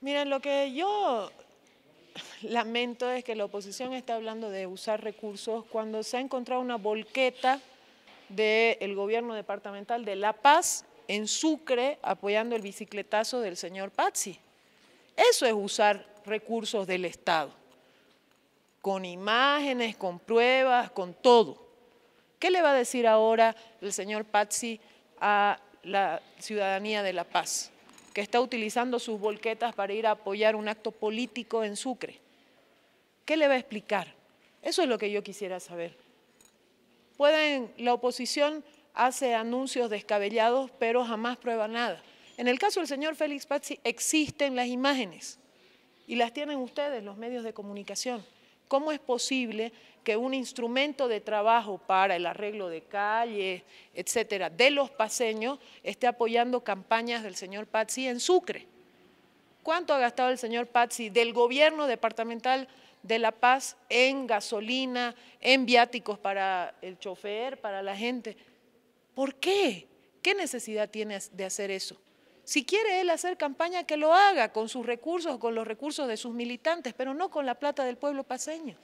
Miren, lo que yo lamento es que la oposición está hablando de usar recursos cuando se ha encontrado una volqueta del gobierno departamental de La Paz en Sucre apoyando el bicicletazo del señor Pazzi. Eso es usar recursos del Estado, con imágenes, con pruebas, con todo. ¿Qué le va a decir ahora el señor Pazzi a la ciudadanía de La Paz? que está utilizando sus volquetas para ir a apoyar un acto político en Sucre. ¿Qué le va a explicar? Eso es lo que yo quisiera saber. Pueden, la oposición hace anuncios descabellados, pero jamás prueba nada. En el caso del señor Félix Pazzi existen las imágenes y las tienen ustedes, los medios de comunicación. ¿Cómo es posible que un instrumento de trabajo para el arreglo de calles, etcétera, de los paseños, esté apoyando campañas del señor Pazzi en Sucre? ¿Cuánto ha gastado el señor Pazzi del gobierno departamental de La Paz en gasolina, en viáticos para el chofer, para la gente? ¿Por qué? ¿Qué necesidad tiene de hacer eso? Si quiere él hacer campaña, que lo haga con sus recursos, con los recursos de sus militantes, pero no con la plata del pueblo paseño.